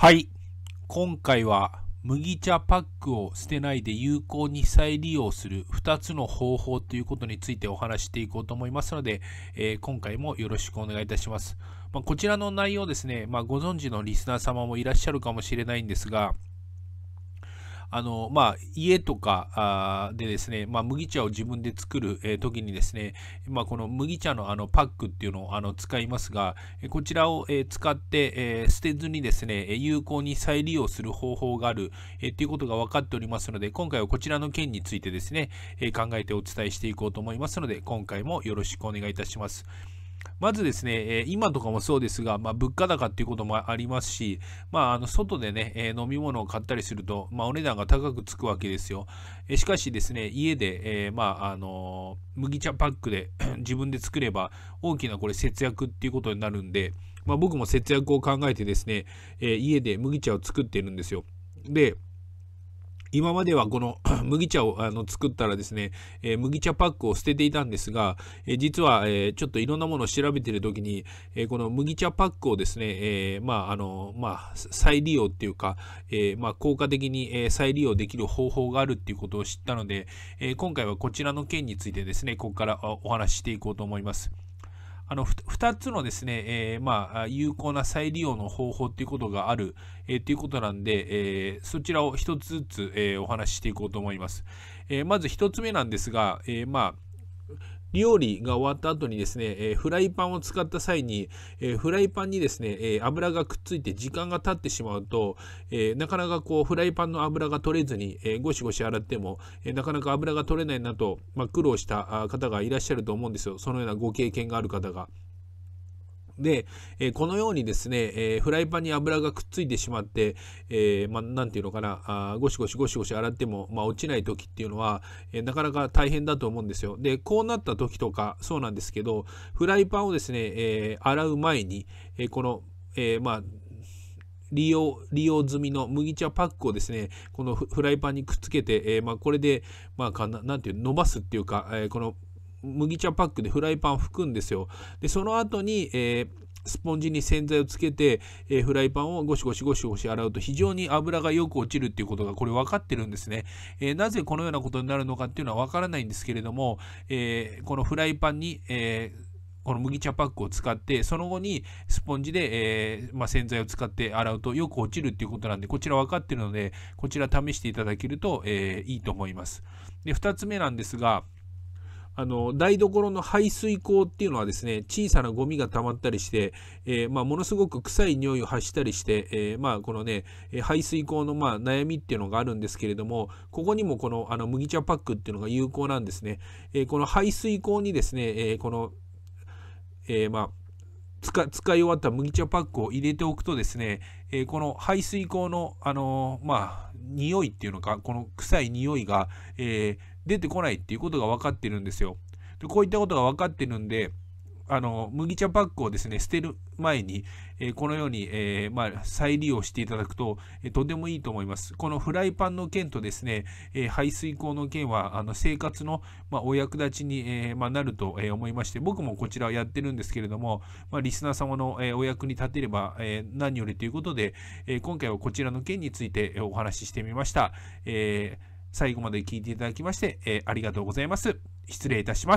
はい。今回は麦茶パックを捨てないで有効に再利用する2つの方法ということについてお話していこうと思いますので、えー、今回もよろしくお願いいたします。まあ、こちらの内容ですね、まあ、ご存知のリスナー様もいらっしゃるかもしれないんですが、あの、まあ、家とかでですね、まあ、麦茶を自分で作る、えー、時にですね、まあ、この麦茶のあのパックっていうのをあの使いますが、こちらを、えー、使って、えー、捨てずにですね、有効に再利用する方法がある、えー、っていうことが分かっておりますので、今回はこちらの件についてですね、え考えてお伝えしていこうと思いますので、今回もよろしくお願いいたします。まずですね、え今とかもそうですが、まあ、物価高っていうこともありますし、まあ、あの外でね、え飲み物を買ったりすると、まあ、お値段が高くつくわけですよ。えしかしですね、家で、えまあ、あの麦茶パックで 自分で作れば、大きなこれ節約っていうことになるんで、まあ、僕も節約を考えてですね、え家で麦茶を作ってるんですよ。で、今まではこの 麦茶をあの作ったらですね、えー、麦茶パックを捨てていたんですが、えー、実は、えー、ちょっといろんなものを調べてる時に、えこの麦茶パックをですね、えまああのまあ、再利用っていうか、えまあ、効果的に、え再利用できる方法があるっていうことを知ったので、え今回はこちらの件についてですねここからお話ししていこうと思います。あの2つのですね、えー、まあ、有効な再利用の方法ということがある、えー、ということなんで、えー、そちらを一つずつ、えお話ししていこうと思います。えまず一つ目なんですが、えまあ料理が終わった後にですね、えフライパンを使った際に、えフライパンにですね、え油がくっついて時間が経ってしまうと、えなかなかこうフライパンの油が取れずに、えゴシゴシ洗っても、えなかなか油が取れないなと、まあ、苦労した方がいらっしゃると思うんですよ。そのようなご経験がある方が。で、えー、このようにですね、えー、フライパンに油がくっついてしまって、えー、まなんていうのかな、あゴシゴシゴシゴシ洗っても、まあ、落ちない時っていうのは、えなかなか大変だと思うんですよ。で、こうなった時とか、そうなんですけど、フライパンをですね、え洗う前に、えこの、えまあ、利用、利用済みの麦茶パックをですね、このフライパンにくっつけて、えまあ、これで、まあ、なんていう、伸ばすっていうか、えこの麦茶パックでフライパンを拭くんですよ。で、その後に、えー、スポンジに洗剤をつけて、えー、フライパンをゴシゴシゴシゴシ洗うと非常に油がよく落ちるっていうことがこれ分かってるんですね、えー、なぜこのようなことになるのかっていうのは分からないんですけれども、えー、このフライパンに、えこの麦茶パックを使ってその後にスポンジで、えまあ、洗剤を使って洗うとよく落ちるっていうことなんでこちら分かってるのでこちら試していただけると、えいいと思いますで2つ目なんですがあの台所の排水口っていうのはですね小さなゴミが溜まったりして、えー、まあ、ものすごく臭い匂いを発したりして、えー、まあ、このね排水口のまあ悩みっていうのがあるんですけれどもここにもこのあの麦茶パックっていうのが有効なんですね、えー、この排水口にですね、えこの、えまあ使使い終わった麦茶パックを入れておくとですね、えー、この排水口の、あのー、まあ、匂いっていうのか、この臭い匂いが、えー、出てこないっていうことが分かってるんですよ。でこういったことが分かってるんで、あの、麦茶パックをですね、捨てる前に、えこのように、えまあ、再利用していただくと、えとてもいいと思います。このフライパンの件とですね、え排水口の件は、あの、生活の、まあ、お役立ちに、えまあ、なると思いまして、僕もこちらをやってるんですけれども、まあ、リスナー様の、えお役に立てれば、え何よりということで、え今回はこちらの件についてお話ししてみました。え最後まで聞いていただきまして、えありがとうございます。失礼いたします。